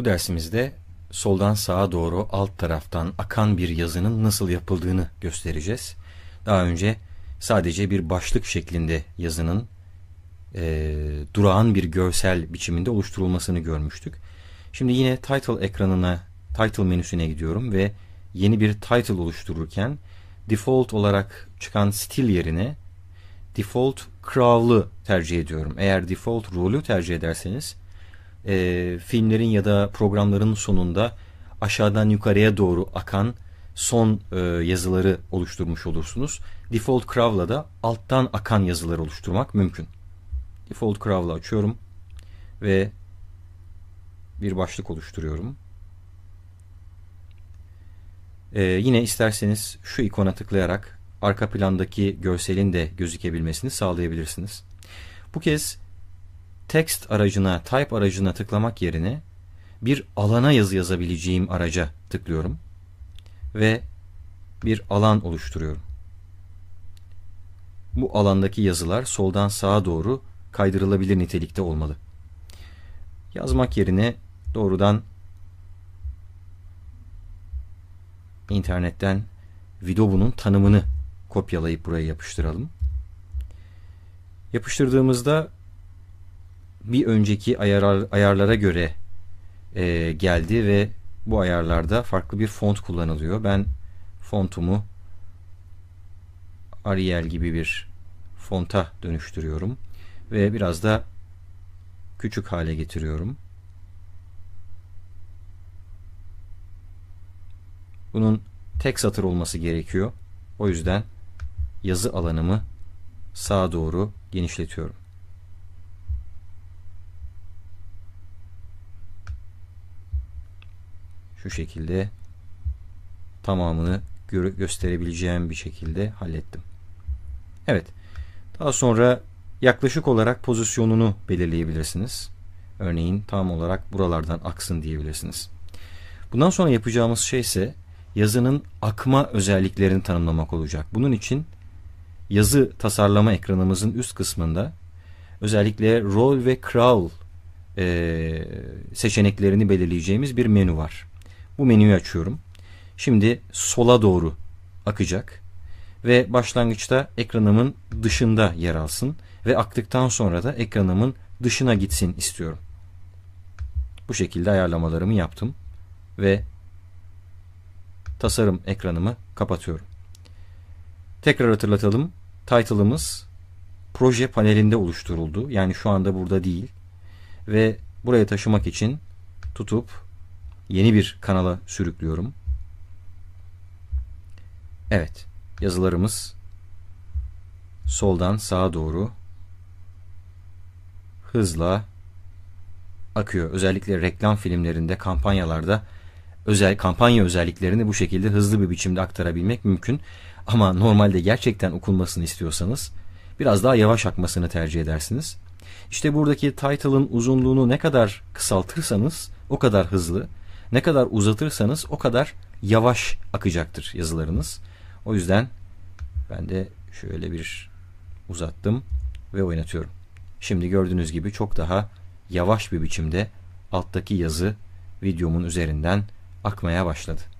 Bu dersimizde soldan sağa doğru alt taraftan akan bir yazının nasıl yapıldığını göstereceğiz. Daha önce sadece bir başlık şeklinde yazının e, durağan bir görsel biçiminde oluşturulmasını görmüştük. Şimdi yine title ekranına, title menüsüne gidiyorum ve yeni bir title oluştururken default olarak çıkan stil yerine default crawl'ı tercih ediyorum. Eğer default rule'ü tercih ederseniz e, filmlerin ya da programların sonunda aşağıdan yukarıya doğru akan son e, yazıları oluşturmuş olursunuz. Default Crow'la da alttan akan yazılar oluşturmak mümkün. Default Crow'la açıyorum ve bir başlık oluşturuyorum. Ee, yine isterseniz şu ikona tıklayarak arka plandaki görselin de gözükebilmesini sağlayabilirsiniz. Bu kez text aracına, type aracına tıklamak yerine bir alana yazı yazabileceğim araca tıklıyorum ve bir alan oluşturuyorum. Bu alandaki yazılar soldan sağa doğru kaydırılabilir nitelikte olmalı. Yazmak yerine doğrudan internetten Vidobun'un tanımını kopyalayıp buraya yapıştıralım. Yapıştırdığımızda bir önceki ayar, ayarlara göre e, geldi ve bu ayarlarda farklı bir font kullanılıyor. Ben fontumu Arial gibi bir fonta dönüştürüyorum ve biraz da küçük hale getiriyorum. Bunun tek satır olması gerekiyor. O yüzden yazı alanımı sağa doğru genişletiyorum. şu şekilde tamamını gösterebileceğim bir şekilde hallettim. Evet. Daha sonra yaklaşık olarak pozisyonunu belirleyebilirsiniz. Örneğin tam olarak buralardan aksın diyebilirsiniz. Bundan sonra yapacağımız şey ise yazının akma özelliklerini tanımlamak olacak. Bunun için yazı tasarlama ekranımızın üst kısmında özellikle roll ve crawl e, seçeneklerini belirleyeceğimiz bir menü var. Bu menüyü açıyorum. Şimdi sola doğru akacak ve başlangıçta ekranımın dışında yer alsın ve aktıktan sonra da ekranımın dışına gitsin istiyorum. Bu şekilde ayarlamalarımı yaptım ve tasarım ekranımı kapatıyorum. Tekrar hatırlatalım. Title'ımız proje panelinde oluşturuldu. Yani şu anda burada değil. Ve buraya taşımak için tutup yeni bir kanala sürüklüyorum. Evet, yazılarımız soldan sağa doğru hızla akıyor. Özellikle reklam filmlerinde, kampanyalarda özel kampanya özelliklerini bu şekilde hızlı bir biçimde aktarabilmek mümkün. Ama normalde gerçekten okunmasını istiyorsanız biraz daha yavaş akmasını tercih edersiniz. İşte buradaki title'ın uzunluğunu ne kadar kısaltırsanız o kadar hızlı ne kadar uzatırsanız o kadar yavaş akacaktır yazılarınız. O yüzden ben de şöyle bir uzattım ve oynatıyorum. Şimdi gördüğünüz gibi çok daha yavaş bir biçimde alttaki yazı videomun üzerinden akmaya başladı.